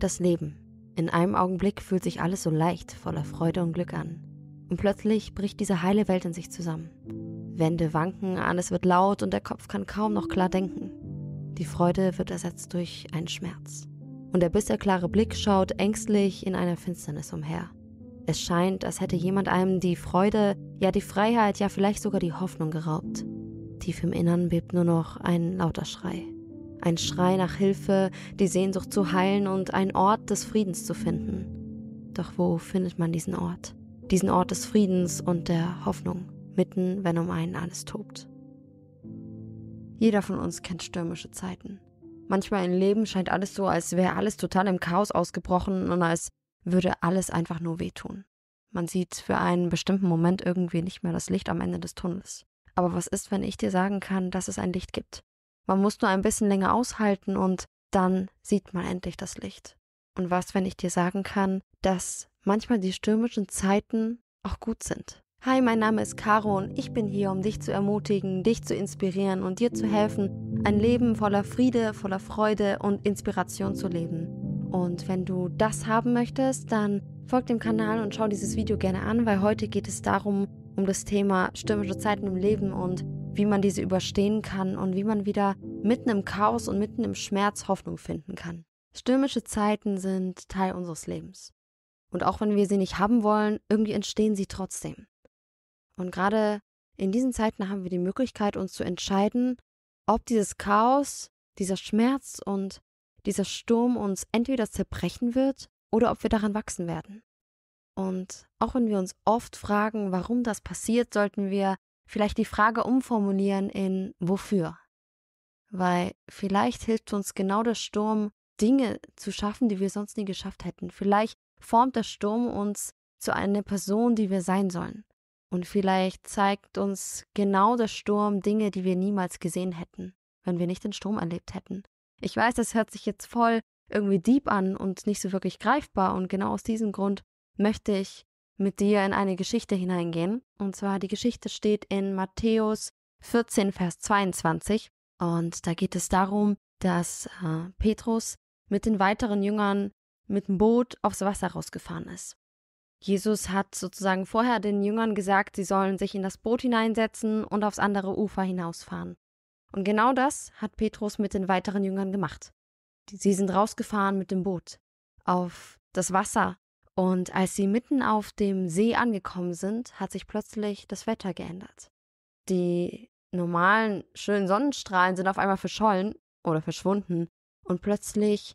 Das Leben. In einem Augenblick fühlt sich alles so leicht, voller Freude und Glück an. Und plötzlich bricht diese heile Welt in sich zusammen. Wände wanken, alles wird laut und der Kopf kann kaum noch klar denken. Die Freude wird ersetzt durch einen Schmerz. Und der bisher klare Blick schaut ängstlich in einer Finsternis umher. Es scheint, als hätte jemand einem die Freude, ja die Freiheit, ja vielleicht sogar die Hoffnung geraubt. Tief im Innern bebt nur noch ein lauter Schrei ein Schrei nach Hilfe, die Sehnsucht zu heilen und einen Ort des Friedens zu finden. Doch wo findet man diesen Ort? Diesen Ort des Friedens und der Hoffnung, mitten, wenn um einen alles tobt. Jeder von uns kennt stürmische Zeiten. Manchmal im Leben scheint alles so, als wäre alles total im Chaos ausgebrochen und als würde alles einfach nur wehtun. Man sieht für einen bestimmten Moment irgendwie nicht mehr das Licht am Ende des Tunnels. Aber was ist, wenn ich dir sagen kann, dass es ein Licht gibt? Man muss nur ein bisschen länger aushalten und dann sieht man endlich das Licht. Und was, wenn ich dir sagen kann, dass manchmal die stürmischen Zeiten auch gut sind. Hi, mein Name ist Caro und ich bin hier, um dich zu ermutigen, dich zu inspirieren und dir zu helfen, ein Leben voller Friede, voller Freude und Inspiration zu leben. Und wenn du das haben möchtest, dann folg dem Kanal und schau dieses Video gerne an, weil heute geht es darum, um das Thema stürmische Zeiten im Leben und wie man diese überstehen kann und wie man wieder mitten im Chaos und mitten im Schmerz Hoffnung finden kann. Stürmische Zeiten sind Teil unseres Lebens. Und auch wenn wir sie nicht haben wollen, irgendwie entstehen sie trotzdem. Und gerade in diesen Zeiten haben wir die Möglichkeit, uns zu entscheiden, ob dieses Chaos, dieser Schmerz und dieser Sturm uns entweder zerbrechen wird oder ob wir daran wachsen werden. Und auch wenn wir uns oft fragen, warum das passiert, sollten wir vielleicht die Frage umformulieren in wofür? Weil vielleicht hilft uns genau der Sturm, Dinge zu schaffen, die wir sonst nie geschafft hätten. Vielleicht formt der Sturm uns zu einer Person, die wir sein sollen. Und vielleicht zeigt uns genau der Sturm Dinge, die wir niemals gesehen hätten, wenn wir nicht den Sturm erlebt hätten. Ich weiß, das hört sich jetzt voll irgendwie deep an und nicht so wirklich greifbar und genau aus diesem Grund möchte ich mit dir in eine Geschichte hineingehen. Und zwar die Geschichte steht in Matthäus 14, Vers 22. Und da geht es darum, dass äh, Petrus mit den weiteren Jüngern mit dem Boot aufs Wasser rausgefahren ist. Jesus hat sozusagen vorher den Jüngern gesagt, sie sollen sich in das Boot hineinsetzen und aufs andere Ufer hinausfahren. Und genau das hat Petrus mit den weiteren Jüngern gemacht. Sie sind rausgefahren mit dem Boot auf das Wasser und als sie mitten auf dem See angekommen sind, hat sich plötzlich das Wetter geändert. Die normalen schönen Sonnenstrahlen sind auf einmal verschollen oder verschwunden und plötzlich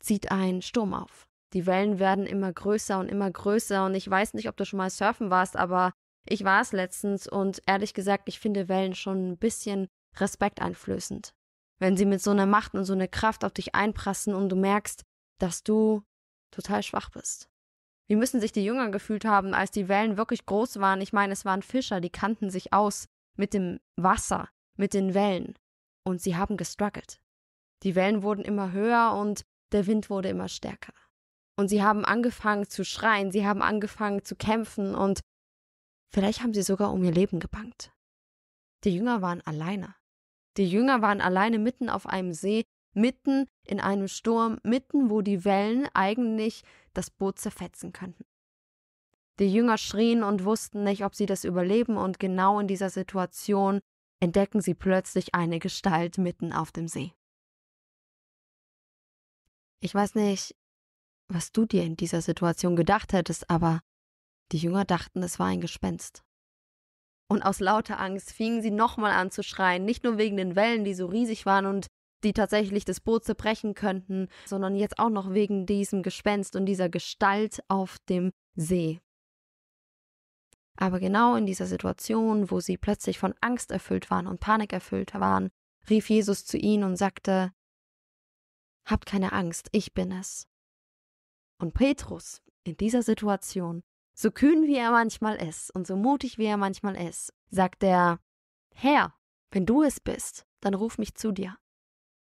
zieht ein Sturm auf. Die Wellen werden immer größer und immer größer und ich weiß nicht, ob du schon mal surfen warst, aber ich war es letztens und ehrlich gesagt, ich finde Wellen schon ein bisschen respekteinflößend. Wenn sie mit so einer Macht und so einer Kraft auf dich einprassen und du merkst, dass du total schwach bist. Wie müssen sich die Jünger gefühlt haben, als die Wellen wirklich groß waren? Ich meine, es waren Fischer, die kannten sich aus mit dem Wasser, mit den Wellen. Und sie haben gestruggelt. Die Wellen wurden immer höher und der Wind wurde immer stärker. Und sie haben angefangen zu schreien, sie haben angefangen zu kämpfen und vielleicht haben sie sogar um ihr Leben gebangt. Die Jünger waren alleine. Die Jünger waren alleine mitten auf einem See mitten in einem Sturm, mitten wo die Wellen eigentlich das Boot zerfetzen könnten. Die Jünger schrien und wussten nicht, ob sie das überleben, und genau in dieser Situation entdecken sie plötzlich eine Gestalt mitten auf dem See. Ich weiß nicht, was du dir in dieser Situation gedacht hättest, aber die Jünger dachten, es war ein Gespenst. Und aus lauter Angst fingen sie nochmal an zu schreien, nicht nur wegen den Wellen, die so riesig waren und die tatsächlich das Boot zerbrechen könnten, sondern jetzt auch noch wegen diesem Gespenst und dieser Gestalt auf dem See. Aber genau in dieser Situation, wo sie plötzlich von Angst erfüllt waren und Panik erfüllt waren, rief Jesus zu ihnen und sagte, Habt keine Angst, ich bin es. Und Petrus, in dieser Situation, so kühn wie er manchmal ist und so mutig wie er manchmal ist, sagt er, Herr, wenn du es bist, dann ruf mich zu dir.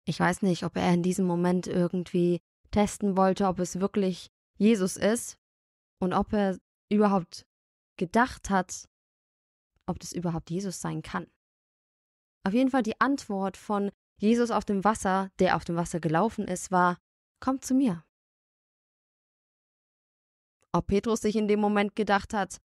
Ich weiß nicht, ob er in diesem Moment irgendwie testen wollte, ob es wirklich Jesus ist und ob er überhaupt gedacht hat, ob das überhaupt Jesus sein kann. Auf jeden Fall die Antwort von Jesus auf dem Wasser, der auf dem Wasser gelaufen ist, war, komm zu mir. Ob Petrus sich in dem Moment gedacht hat,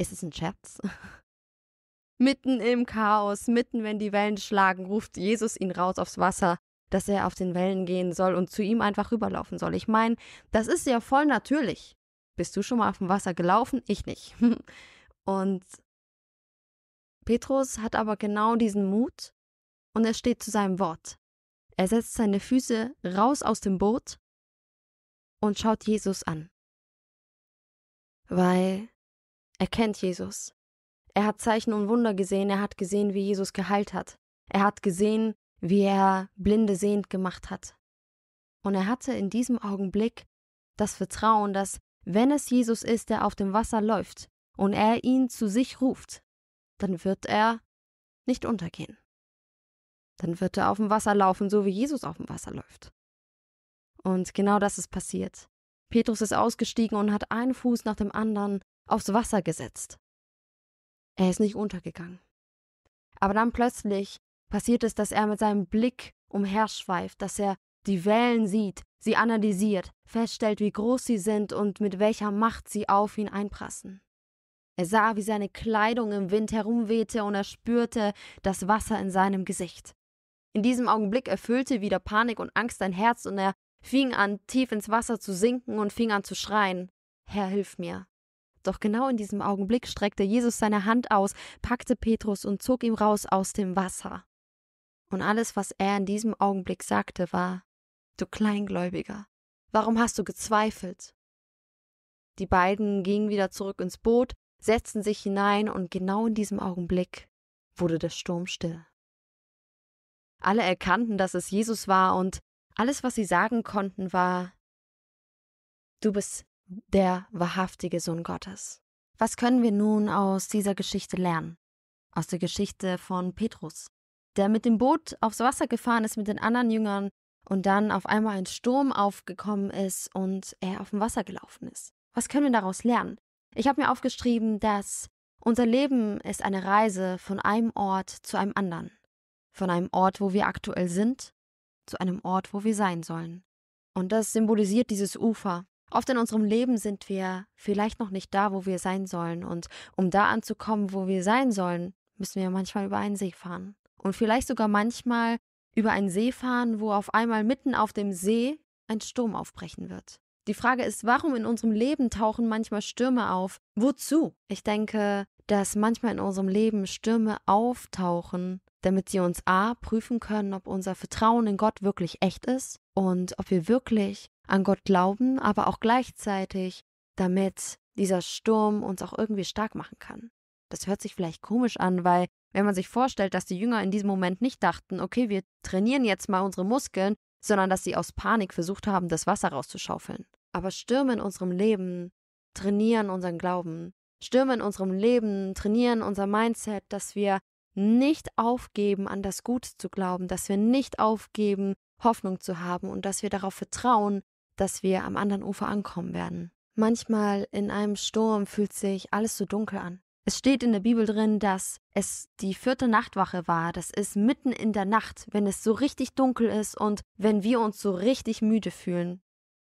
ist es ein Scherz? mitten im Chaos, mitten wenn die Wellen schlagen, ruft Jesus ihn raus aufs Wasser dass er auf den Wellen gehen soll und zu ihm einfach rüberlaufen soll. Ich meine, das ist ja voll natürlich. Bist du schon mal auf dem Wasser gelaufen? Ich nicht. Und Petrus hat aber genau diesen Mut und er steht zu seinem Wort. Er setzt seine Füße raus aus dem Boot und schaut Jesus an. Weil er kennt Jesus. Er hat Zeichen und Wunder gesehen, er hat gesehen, wie Jesus geheilt hat. Er hat gesehen, wie er Blinde sehend gemacht hat. Und er hatte in diesem Augenblick das Vertrauen, dass wenn es Jesus ist, der auf dem Wasser läuft und er ihn zu sich ruft, dann wird er nicht untergehen. Dann wird er auf dem Wasser laufen, so wie Jesus auf dem Wasser läuft. Und genau das ist passiert. Petrus ist ausgestiegen und hat einen Fuß nach dem anderen aufs Wasser gesetzt. Er ist nicht untergegangen. Aber dann plötzlich passiert es, dass er mit seinem Blick umherschweift, dass er die Wellen sieht, sie analysiert, feststellt, wie groß sie sind und mit welcher Macht sie auf ihn einprassen. Er sah, wie seine Kleidung im Wind herumwehte und er spürte das Wasser in seinem Gesicht. In diesem Augenblick erfüllte wieder Panik und Angst sein Herz und er fing an, tief ins Wasser zu sinken und fing an zu schreien: Herr, hilf mir! Doch genau in diesem Augenblick streckte Jesus seine Hand aus, packte Petrus und zog ihn raus aus dem Wasser. Und alles, was er in diesem Augenblick sagte, war, du Kleingläubiger, warum hast du gezweifelt? Die beiden gingen wieder zurück ins Boot, setzten sich hinein und genau in diesem Augenblick wurde der Sturm still. Alle erkannten, dass es Jesus war und alles, was sie sagen konnten, war, du bist der wahrhaftige Sohn Gottes. Was können wir nun aus dieser Geschichte lernen? Aus der Geschichte von Petrus der mit dem Boot aufs Wasser gefahren ist mit den anderen Jüngern und dann auf einmal ein Sturm aufgekommen ist und er auf dem Wasser gelaufen ist. Was können wir daraus lernen? Ich habe mir aufgeschrieben, dass unser Leben ist eine Reise von einem Ort zu einem anderen, von einem Ort, wo wir aktuell sind, zu einem Ort, wo wir sein sollen. Und das symbolisiert dieses Ufer. Oft in unserem Leben sind wir vielleicht noch nicht da, wo wir sein sollen, und um da anzukommen, wo wir sein sollen, müssen wir manchmal über einen See fahren und vielleicht sogar manchmal über einen See fahren, wo auf einmal mitten auf dem See ein Sturm aufbrechen wird. Die Frage ist, warum in unserem Leben tauchen manchmal Stürme auf? Wozu? Ich denke, dass manchmal in unserem Leben Stürme auftauchen, damit sie uns a prüfen können, ob unser Vertrauen in Gott wirklich echt ist und ob wir wirklich an Gott glauben, aber auch gleichzeitig, damit dieser Sturm uns auch irgendwie stark machen kann. Das hört sich vielleicht komisch an, weil wenn man sich vorstellt, dass die Jünger in diesem Moment nicht dachten, okay, wir trainieren jetzt mal unsere Muskeln, sondern dass sie aus Panik versucht haben, das Wasser rauszuschaufeln. Aber Stürme in unserem Leben trainieren unseren Glauben. Stürme in unserem Leben trainieren unser Mindset, dass wir nicht aufgeben, an das Gute zu glauben, dass wir nicht aufgeben, Hoffnung zu haben und dass wir darauf vertrauen, dass wir am anderen Ufer ankommen werden. Manchmal in einem Sturm fühlt sich alles so dunkel an. Es steht in der Bibel drin, dass es die vierte Nachtwache war. Das ist mitten in der Nacht, wenn es so richtig dunkel ist und wenn wir uns so richtig müde fühlen.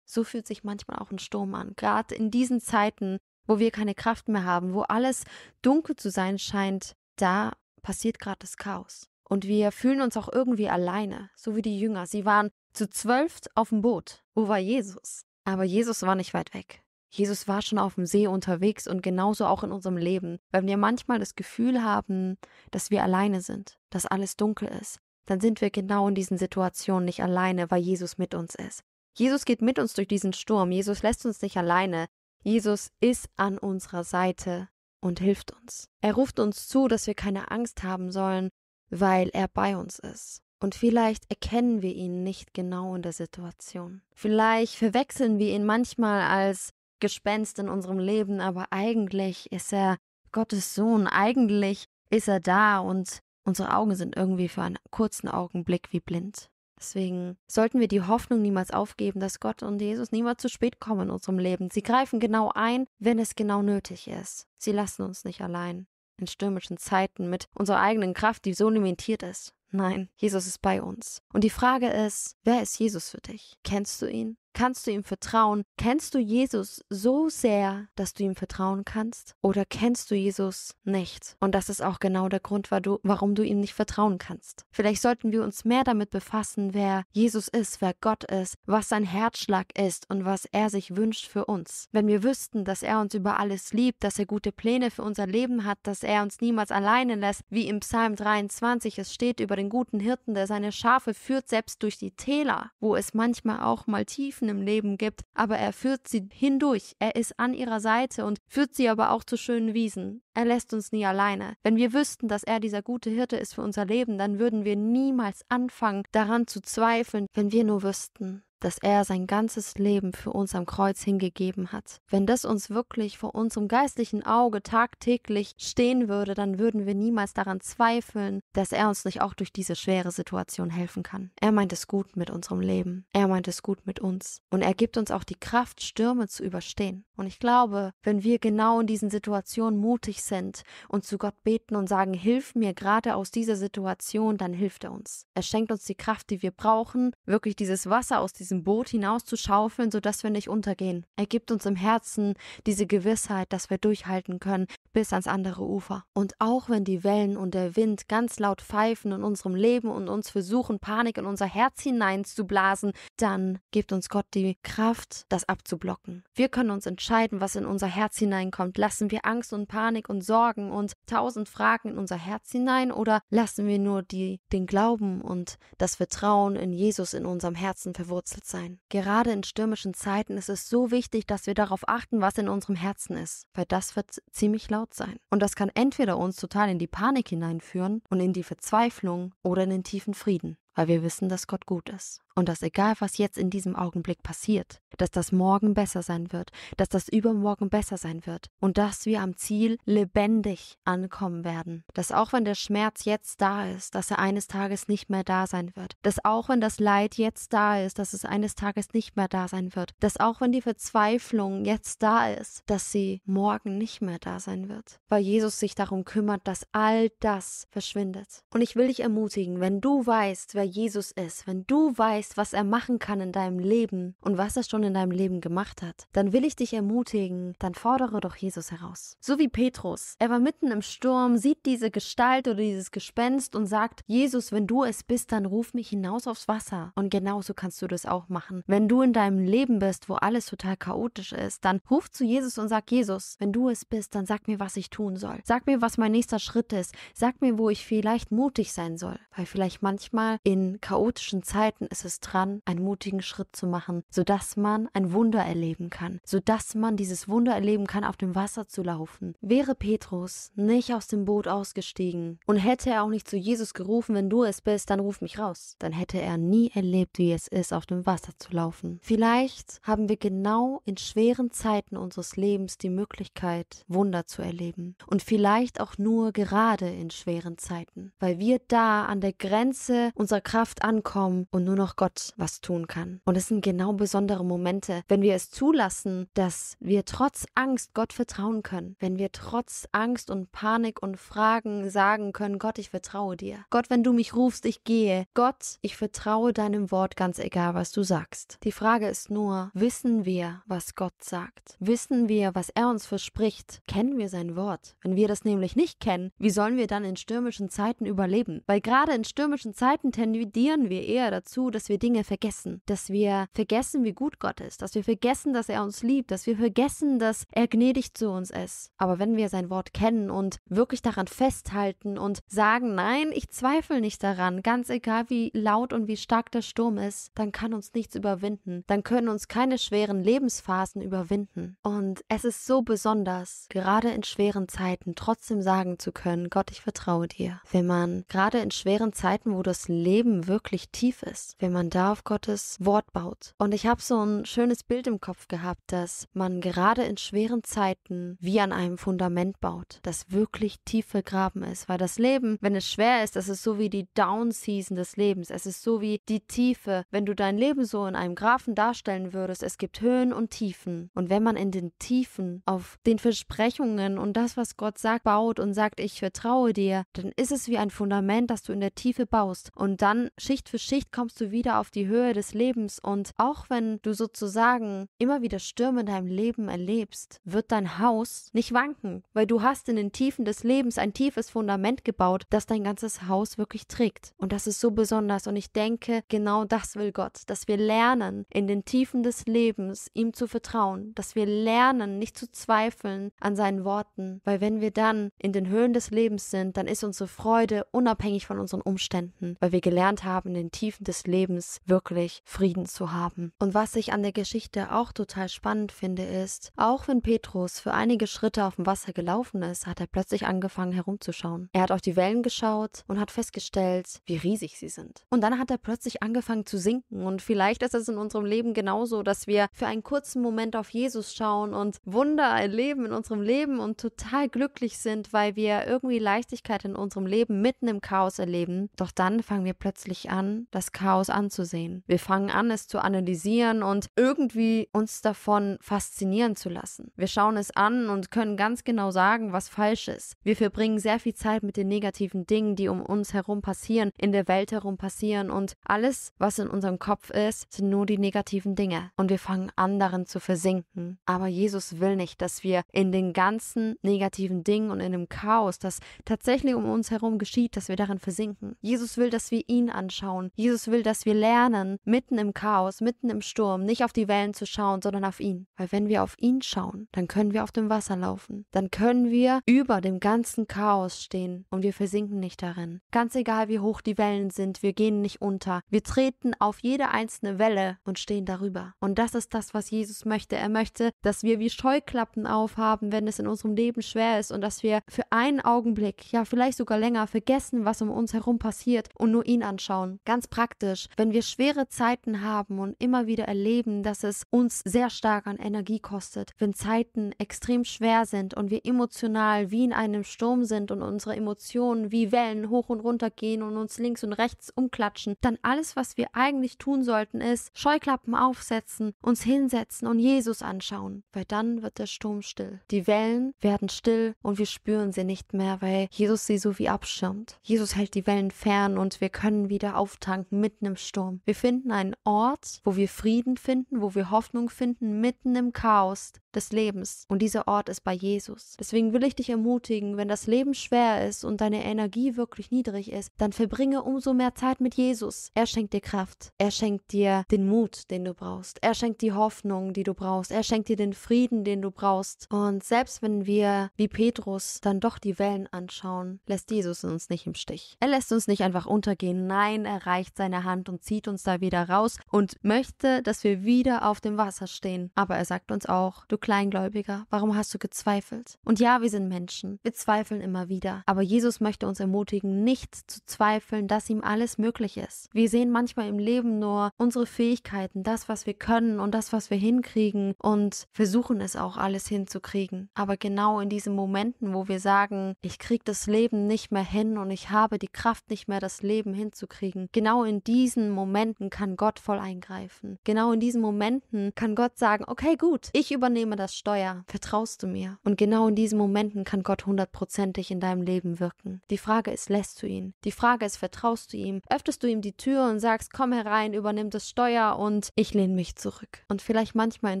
So fühlt sich manchmal auch ein Sturm an. Gerade in diesen Zeiten, wo wir keine Kraft mehr haben, wo alles dunkel zu sein scheint, da passiert gerade das Chaos. Und wir fühlen uns auch irgendwie alleine, so wie die Jünger. Sie waren zu zwölf auf dem Boot. Wo war Jesus? Aber Jesus war nicht weit weg. Jesus war schon auf dem See unterwegs und genauso auch in unserem Leben. Wenn wir manchmal das Gefühl haben, dass wir alleine sind, dass alles dunkel ist, dann sind wir genau in diesen Situationen nicht alleine, weil Jesus mit uns ist. Jesus geht mit uns durch diesen Sturm, Jesus lässt uns nicht alleine, Jesus ist an unserer Seite und hilft uns. Er ruft uns zu, dass wir keine Angst haben sollen, weil er bei uns ist. Und vielleicht erkennen wir ihn nicht genau in der Situation. Vielleicht verwechseln wir ihn manchmal als Gespenst in unserem Leben, aber eigentlich ist er Gottes Sohn, eigentlich ist er da und unsere Augen sind irgendwie für einen kurzen Augenblick wie blind. Deswegen sollten wir die Hoffnung niemals aufgeben, dass Gott und Jesus niemals zu spät kommen in unserem Leben. Sie greifen genau ein, wenn es genau nötig ist. Sie lassen uns nicht allein. In stürmischen Zeiten mit unserer eigenen Kraft, die so limitiert ist. Nein, Jesus ist bei uns. Und die Frage ist, wer ist Jesus für dich? Kennst du ihn? Kannst du ihm vertrauen? Kennst du Jesus so sehr, dass du ihm vertrauen kannst? Oder kennst du Jesus nicht? Und das ist auch genau der Grund, warum du ihm nicht vertrauen kannst. Vielleicht sollten wir uns mehr damit befassen, wer Jesus ist, wer Gott ist, was sein Herzschlag ist und was er sich wünscht für uns. Wenn wir wüssten, dass er uns über alles liebt, dass er gute Pläne für unser Leben hat, dass er uns niemals alleine lässt, wie im Psalm 23 es steht über den guten Hirten, der seine Schafe führt, selbst durch die Täler, wo es manchmal auch mal Tiefen Stufen im Leben gibt, aber er führt sie hindurch, er ist an ihrer Seite und führt sie aber auch zu schönen Wiesen. Er lässt uns nie alleine. Wenn wir wüssten, dass er dieser gute Hirte ist für unser Leben, dann würden wir niemals anfangen, daran zu zweifeln, wenn wir nur wüssten dass er sein ganzes Leben für uns am Kreuz hingegeben hat. Wenn das uns wirklich vor unserem geistlichen Auge tagtäglich stehen würde, dann würden wir niemals daran zweifeln, dass er uns nicht auch durch diese schwere Situation helfen kann. Er meint es gut mit unserem Leben. Er meint es gut mit uns. Und er gibt uns auch die Kraft, Stürme zu überstehen. Und ich glaube, wenn wir genau in diesen Situationen mutig sind und zu Gott beten und sagen, hilf mir gerade aus dieser Situation, dann hilft er uns. Er schenkt uns die Kraft, die wir brauchen, wirklich dieses Wasser aus diesem diesem Boot hinauszuschaufeln, sodass wir nicht untergehen. Er gibt uns im Herzen diese Gewissheit, dass wir durchhalten können bis ans andere Ufer. Und auch wenn die Wellen und der Wind ganz laut pfeifen in unserem Leben und uns versuchen, Panik in unser Herz hineinzublasen, dann gibt uns Gott die Kraft, das abzublocken. Wir können uns entscheiden, was in unser Herz hineinkommt. Lassen wir Angst und Panik und Sorgen und tausend Fragen in unser Herz hinein oder lassen wir nur die, den Glauben und das Vertrauen in Jesus in unserem Herzen verwurzelt bedacht sein. Gerade in stürmischen Zeiten ist es so wichtig, dass wir darauf achten, was in unserem Herzen ist, weil das wird ziemlich laut sein. Und das kann entweder uns total in die Panik hineinführen und in die Verzweiflung oder in den tiefen Frieden, weil wir wissen, dass Gott gut ist. Und dass egal, was jetzt in diesem Augenblick passiert, dass das morgen besser sein wird, dass das übermorgen besser sein wird und dass wir am Ziel lebendig ankommen werden. Dass auch wenn der Schmerz jetzt da ist, dass er eines Tages nicht mehr da sein wird. Dass auch wenn das Leid jetzt da ist, dass es eines Tages nicht mehr da sein wird. Dass auch wenn die Verzweiflung jetzt da ist, dass sie morgen nicht mehr da sein wird. Weil Jesus sich darum kümmert, dass all das verschwindet. Und ich will dich ermutigen, wenn du weißt, wer Jesus ist, wenn du weißt, weißt, was er machen kann in deinem Leben und was er schon in deinem Leben gemacht hat, dann will ich dich ermutigen, dann fordere doch Jesus heraus. So wie Petrus. Er war mitten im Sturm, sieht diese Gestalt oder dieses Gespenst und sagt, Jesus, wenn du es bist, dann ruf mich hinaus aufs Wasser. Und genauso kannst du das auch machen. Wenn du in deinem Leben bist, wo alles total chaotisch ist, dann ruf zu Jesus und sag, Jesus, wenn du es bist, dann sag mir, was ich tun soll. Sag mir, was mein nächster Schritt ist. Sag mir, wo ich vielleicht mutig sein soll. Weil vielleicht manchmal in chaotischen Zeiten ist es es dran, einen mutigen Schritt zu machen, sodass man ein Wunder erleben kann, sodass man dieses Wunder erleben kann, auf dem Wasser zu laufen. Wäre Petrus nicht aus dem Boot ausgestiegen und hätte er auch nicht zu Jesus gerufen, wenn du es bist, dann ruf mich raus, dann hätte er nie erlebt, wie es ist, auf dem Wasser zu laufen. Vielleicht haben wir genau in schweren Zeiten unseres Lebens die Möglichkeit, Wunder zu erleben. Und vielleicht auch nur gerade in schweren Zeiten, weil wir da an der Grenze unserer Kraft ankommen und nur noch Gott Gott was tun kann. Und es sind genau besondere Momente, wenn wir es zulassen, dass wir trotz Angst Gott vertrauen können. Wenn wir trotz Angst und Panik und Fragen sagen können, Gott, ich vertraue dir. Gott, wenn du mich rufst, ich gehe. Gott, ich vertraue deinem Wort ganz egal, was du sagst. Die Frage ist nur, wissen wir, was Gott sagt? Wissen wir, was er uns verspricht? Kennen wir sein Wort? Wenn wir das nämlich nicht kennen, wie sollen wir dann in stürmischen Zeiten überleben? Weil gerade in stürmischen Zeiten tendieren wir eher dazu, dass wir wir Dinge vergessen, dass wir vergessen, wie gut Gott ist, dass wir vergessen, dass er uns liebt, dass wir vergessen, dass er gnädig zu uns ist. Aber wenn wir sein Wort kennen und wirklich daran festhalten und sagen, nein, ich zweifle nicht daran, ganz egal wie laut und wie stark der Sturm ist, dann kann uns nichts überwinden, dann können uns keine schweren Lebensphasen überwinden. Und es ist so besonders, gerade in schweren Zeiten trotzdem sagen zu können, Gott, ich vertraue dir. Wenn man gerade in schweren Zeiten, wo das Leben wirklich tief ist, wenn man man da auf Gottes Wort baut. Und ich habe so ein schönes Bild im Kopf gehabt, dass man gerade in schweren Zeiten wie an einem Fundament baut, das wirklich tief vergraben ist. Weil das Leben, wenn es schwer ist, das ist so wie die Down-Season des Lebens. Es ist so wie die Tiefe. Wenn du dein Leben so in einem Graphen darstellen würdest, es gibt Höhen und Tiefen. Und wenn man in den Tiefen auf den Versprechungen und das, was Gott sagt, baut und sagt, ich vertraue dir, dann ist es wie ein Fundament, das du in der Tiefe baust. Und dann Schicht für Schicht kommst du wieder wieder auf die Höhe des Lebens und auch wenn du sozusagen immer wieder Stürme in deinem Leben erlebst, wird dein Haus nicht wanken, weil du hast in den Tiefen des Lebens ein tiefes Fundament gebaut, das dein ganzes Haus wirklich trägt. Und das ist so besonders und ich denke, genau das will Gott, dass wir lernen, in den Tiefen des Lebens ihm zu vertrauen, dass wir lernen, nicht zu zweifeln an seinen Worten, weil wenn wir dann in den Höhen des Lebens sind, dann ist unsere Freude unabhängig von unseren Umständen, weil wir gelernt haben, in den Tiefen des Lebens Lebens wirklich Frieden zu haben. Und was ich an der Geschichte auch total spannend finde, ist, auch wenn Petrus für einige Schritte auf dem Wasser gelaufen ist, hat er plötzlich angefangen herumzuschauen. Er hat auf die Wellen geschaut und hat festgestellt, wie riesig sie sind. Und dann hat er plötzlich angefangen zu sinken. Und vielleicht ist es in unserem Leben genauso, dass wir für einen kurzen Moment auf Jesus schauen und Wunder erleben in unserem Leben und total glücklich sind, weil wir irgendwie Leichtigkeit in unserem Leben mitten im Chaos erleben. Doch dann fangen wir plötzlich an, das Chaos anzunehmen anzusehen. Wir fangen an, es zu analysieren und irgendwie uns davon faszinieren zu lassen. Wir schauen es an und können ganz genau sagen, was falsch ist. Wir verbringen sehr viel Zeit mit den negativen Dingen, die um uns herum passieren, in der Welt herum passieren und alles, was in unserem Kopf ist, sind nur die negativen Dinge. Und wir fangen an, darin zu versinken. Aber Jesus will nicht, dass wir in den ganzen negativen Dingen und in dem Chaos, das tatsächlich um uns herum geschieht, dass wir darin versinken. Jesus will, dass wir ihn anschauen. Jesus will, dass wir wir lernen, mitten im Chaos, mitten im Sturm, nicht auf die Wellen zu schauen, sondern auf ihn. Weil wenn wir auf ihn schauen, dann können wir auf dem Wasser laufen. Dann können wir über dem ganzen Chaos stehen und wir versinken nicht darin. Ganz egal, wie hoch die Wellen sind, wir gehen nicht unter. Wir treten auf jede einzelne Welle und stehen darüber. Und das ist das, was Jesus möchte. Er möchte, dass wir wie Scheuklappen aufhaben, wenn es in unserem Leben schwer ist und dass wir für einen Augenblick, ja vielleicht sogar länger, vergessen, was um uns herum passiert und nur ihn anschauen. Ganz praktisch, wenn wenn wir schwere Zeiten haben und immer wieder erleben, dass es uns sehr stark an Energie kostet, wenn Zeiten extrem schwer sind und wir emotional wie in einem Sturm sind und unsere Emotionen wie Wellen hoch und runter gehen und uns links und rechts umklatschen, dann alles, was wir eigentlich tun sollten, ist Scheuklappen aufsetzen, uns hinsetzen und Jesus anschauen, weil dann wird der Sturm still. Die Wellen werden still und wir spüren sie nicht mehr, weil Jesus sie so wie abschirmt. Jesus hält die Wellen fern und wir können wieder auftanken mitten im Sturm. Sturm. Wir finden einen Ort, wo wir Frieden finden, wo wir Hoffnung finden, mitten im Chaos des Lebens. Und dieser Ort ist bei Jesus. Deswegen will ich dich ermutigen, wenn das Leben schwer ist und deine Energie wirklich niedrig ist, dann verbringe umso mehr Zeit mit Jesus. Er schenkt dir Kraft. Er schenkt dir den Mut, den du brauchst. Er schenkt die Hoffnung, die du brauchst. Er schenkt dir den Frieden, den du brauchst. Und selbst wenn wir, wie Petrus, dann doch die Wellen anschauen, lässt Jesus uns nicht im Stich. Er lässt uns nicht einfach untergehen. Nein, er reicht seine Hand und zieht uns da wieder raus und möchte, dass wir wieder auf dem Wasser stehen. Aber er sagt uns auch, du Kleingläubiger, warum hast du gezweifelt? Und ja, wir sind Menschen. Wir zweifeln immer wieder. Aber Jesus möchte uns ermutigen, nicht zu zweifeln, dass ihm alles möglich ist. Wir sehen manchmal im Leben nur unsere Fähigkeiten, das, was wir können und das, was wir hinkriegen und versuchen es auch alles hinzukriegen. Aber genau in diesen Momenten, wo wir sagen, ich kriege das Leben nicht mehr hin und ich habe die Kraft nicht mehr, das Leben hinzukriegen, genau in diesen Momenten kann Gott voll eingreifen. Genau in diesen Momenten kann Gott sagen, okay, gut, ich übernehme das Steuer, vertraust du mir? Und genau in diesen Momenten kann Gott hundertprozentig in deinem Leben wirken. Die Frage ist, lässt du ihn? Die Frage ist, vertraust du ihm? Öffnest du ihm die Tür und sagst, komm herein, übernimm das Steuer und ich lehne mich zurück. Und vielleicht manchmal in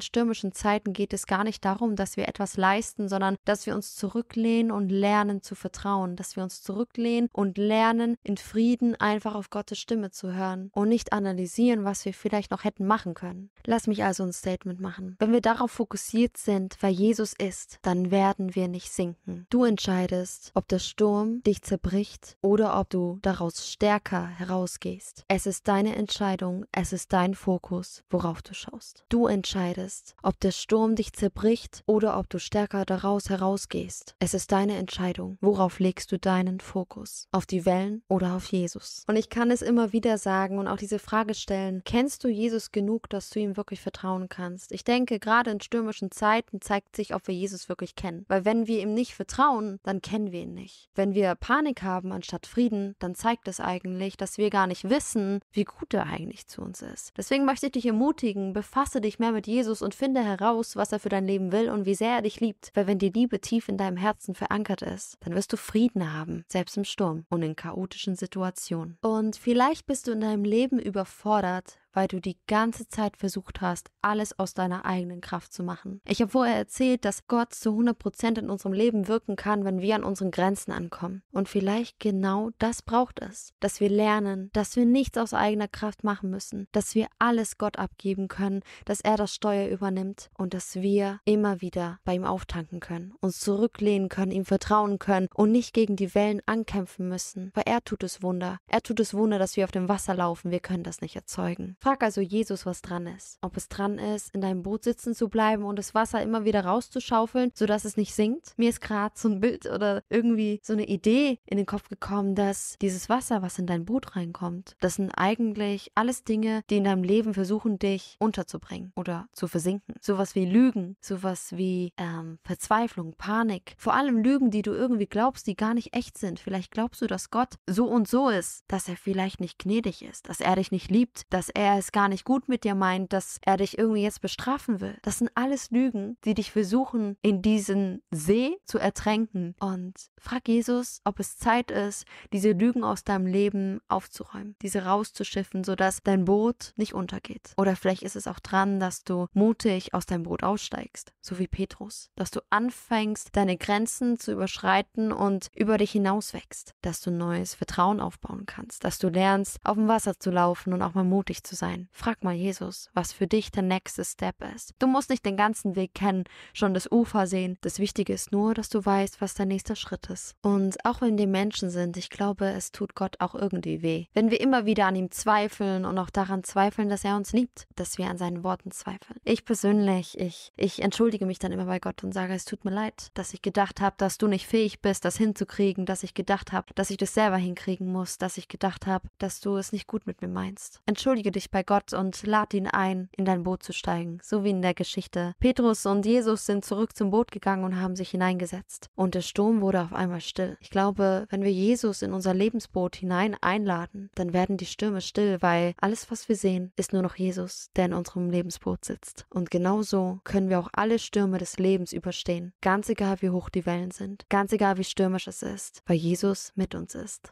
stürmischen Zeiten geht es gar nicht darum, dass wir etwas leisten, sondern dass wir uns zurücklehnen und lernen zu vertrauen, dass wir uns zurücklehnen und lernen, in Frieden einfach auf Gottes Stimme zu hören und nicht analysieren, was wir vielleicht noch hätten machen können. Lass mich also ein Statement machen. Wenn wir darauf fokussiert sind, wer Jesus ist, dann werden wir nicht sinken. Du entscheidest, ob der Sturm dich zerbricht oder ob du daraus stärker herausgehst. Es ist deine Entscheidung, es ist dein Fokus, worauf du schaust. Du entscheidest, ob der Sturm dich zerbricht oder ob du stärker daraus herausgehst. Es ist deine Entscheidung, worauf legst du deinen Fokus? Auf die Wellen oder auf Jesus? Und ich kann es immer wieder sagen und auch diese Frage stellen, kennst du Jesus genug, dass du ihm wirklich vertrauen kannst? Ich denke, gerade in stürmischen Zeiten zeigt sich, ob wir Jesus wirklich kennen. Weil wenn wir ihm nicht vertrauen, dann kennen wir ihn nicht. Wenn wir Panik haben anstatt Frieden, dann zeigt es eigentlich, dass wir gar nicht wissen, wie gut er eigentlich zu uns ist. Deswegen möchte ich dich ermutigen, befasse dich mehr mit Jesus und finde heraus, was er für dein Leben will und wie sehr er dich liebt. Weil wenn die Liebe tief in deinem Herzen verankert ist, dann wirst du Frieden haben, selbst im Sturm und in chaotischen Situationen. Und vielleicht bist du in deinem Leben Leben überfordert, weil du die ganze Zeit versucht hast, alles aus deiner eigenen Kraft zu machen. Ich habe vorher erzählt, dass Gott zu 100% in unserem Leben wirken kann, wenn wir an unseren Grenzen ankommen. Und vielleicht genau das braucht es, dass wir lernen, dass wir nichts aus eigener Kraft machen müssen, dass wir alles Gott abgeben können, dass er das Steuer übernimmt und dass wir immer wieder bei ihm auftanken können, uns zurücklehnen können, ihm vertrauen können und nicht gegen die Wellen ankämpfen müssen, weil er tut es Wunder. Er tut es Wunder, dass wir auf dem Wasser laufen, wir können das nicht erzeugen. Frag also Jesus, was dran ist. Ob es dran ist, in deinem Boot sitzen zu bleiben und das Wasser immer wieder rauszuschaufeln, sodass es nicht sinkt. Mir ist gerade so ein Bild oder irgendwie so eine Idee in den Kopf gekommen, dass dieses Wasser, was in dein Boot reinkommt, das sind eigentlich alles Dinge, die in deinem Leben versuchen, dich unterzubringen oder zu versinken. Sowas wie Lügen, sowas wie ähm, Verzweiflung, Panik. Vor allem Lügen, die du irgendwie glaubst, die gar nicht echt sind. Vielleicht glaubst du, dass Gott so und so ist, dass er vielleicht nicht gnädig ist, dass er dich nicht liebt, dass er es gar nicht gut mit dir meint, dass er dich irgendwie jetzt bestrafen will. Das sind alles Lügen, die dich versuchen, in diesen See zu ertränken. Und frag Jesus, ob es Zeit ist, diese Lügen aus deinem Leben aufzuräumen, diese rauszuschiffen, sodass dein Boot nicht untergeht. Oder vielleicht ist es auch dran, dass du mutig aus deinem Boot aussteigst, so wie Petrus, dass du anfängst, deine Grenzen zu überschreiten und über dich hinaus wächst, dass du neues Vertrauen aufbauen kannst, dass du lernst, auf dem Wasser zu laufen und auch mal mutig zu sein sein. Frag mal Jesus, was für dich der nächste Step ist. Du musst nicht den ganzen Weg kennen, schon das Ufer sehen. Das Wichtige ist nur, dass du weißt, was dein nächster Schritt ist. Und auch wenn wir Menschen sind, ich glaube, es tut Gott auch irgendwie weh. Wenn wir immer wieder an ihm zweifeln und auch daran zweifeln, dass er uns liebt, dass wir an seinen Worten zweifeln. Ich persönlich, ich, ich entschuldige mich dann immer bei Gott und sage, es tut mir leid, dass ich gedacht habe, dass du nicht fähig bist, das hinzukriegen, dass ich gedacht habe, dass ich das selber hinkriegen muss, dass ich gedacht habe, dass du es nicht gut mit mir meinst. Entschuldige dich bei Gott und lad ihn ein, in dein Boot zu steigen, so wie in der Geschichte. Petrus und Jesus sind zurück zum Boot gegangen und haben sich hineingesetzt. Und der Sturm wurde auf einmal still. Ich glaube, wenn wir Jesus in unser Lebensboot hinein einladen, dann werden die Stürme still, weil alles, was wir sehen, ist nur noch Jesus, der in unserem Lebensboot sitzt. Und genau so können wir auch alle Stürme des Lebens überstehen, ganz egal wie hoch die Wellen sind, ganz egal wie stürmisch es ist, weil Jesus mit uns ist.